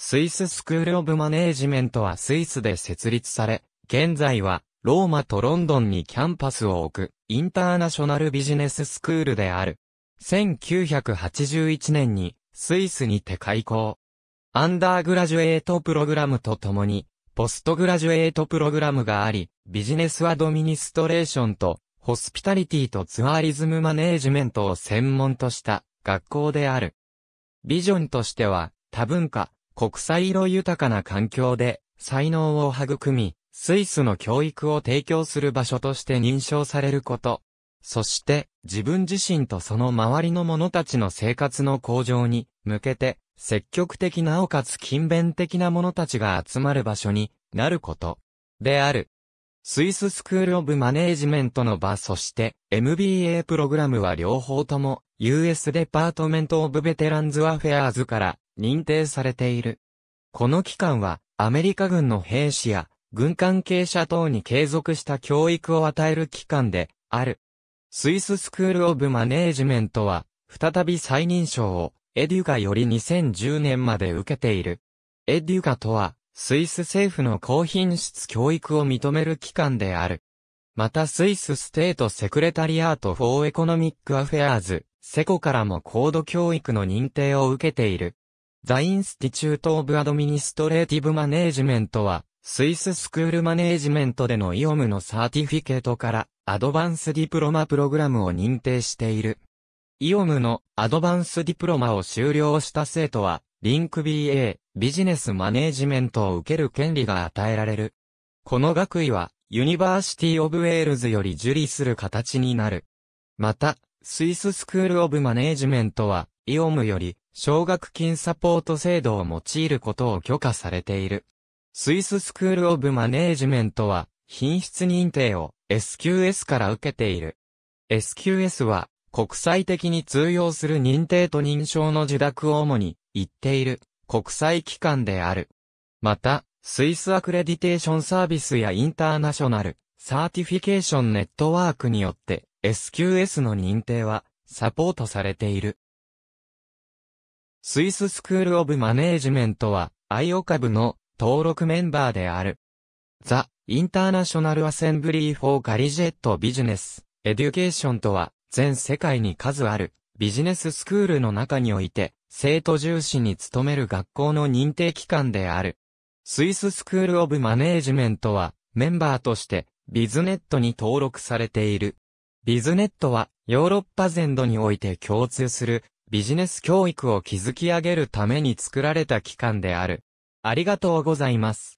スイススクールオブマネージメントはスイスで設立され、現在はローマとロンドンにキャンパスを置くインターナショナルビジネススクールである。1981年にスイスにて開校。アンダーグラジュエートプログラムとともに、ポストグラジュエートプログラムがあり、ビジネスアドミニストレーションと、ホスピタリティとツアーリズムマネージメントを専門とした学校である。ビジョンとしては、多文化、国際色豊かな環境で才能を育み、スイスの教育を提供する場所として認証されること。そして自分自身とその周りの者たちの生活の向上に向けて積極的なおかつ勤勉的な者たちが集まる場所になること。である。スイススクールオブマネージメントの場そして MBA プログラムは両方とも US デパートメントオブベテランズアフェアーズから認定されている。この機関は、アメリカ軍の兵士や、軍関係者等に継続した教育を与える機関で、ある。スイススクール・オブ・マネージメントは、再び再認証を、エデュカより2010年まで受けている。エデュカとは、スイス政府の高品質教育を認める機関である。またスイスステートセクレタリアート・フォー・エコノミック・アフェアーズ、セコからも高度教育の認定を受けている。t インスティチュート・オブ・アドミニストレーティブ・マネージメントは、スイススクールマネージメントでのイオムのサーティフィケートからアドバンスディプロマプログラムを認定している。イオムのアドバンスディプロマを修了した生徒は、リンク BA、ビジネスマネージメントを受ける権利が与えられる。この学位は、ユニバーシティオブウェールズより受理する形になる。また、スイススクールオブマネージメントは、イオムより、奨学金サポート制度を用いることを許可されている。スイススクールオブマネージメントは、品質認定を SQS から受けている。SQS は、国際的に通用する認定と認証の受諾を主に言っている国際機関である。また、スイスアクレディテーションサービスやインターナショナル、サーティフィケーションネットワークによって SQS の認定はサポートされている。スイススクールオブマネージメントは、IO 株の登録メンバーである。ザ・インターナショナルアセンブリー・フォー・ガリジェット・ビジネス・エデュケーションとは、全世界に数あるビジネススクールの中において、生徒重視に努める学校の認定機関である。スイススクールオブマネージメントは、メンバーとして、ビズネットに登録されている。ビズネットは、ヨーロッパ全土において共通するビジネス教育を築き上げるために作られた機関である。ありがとうございます。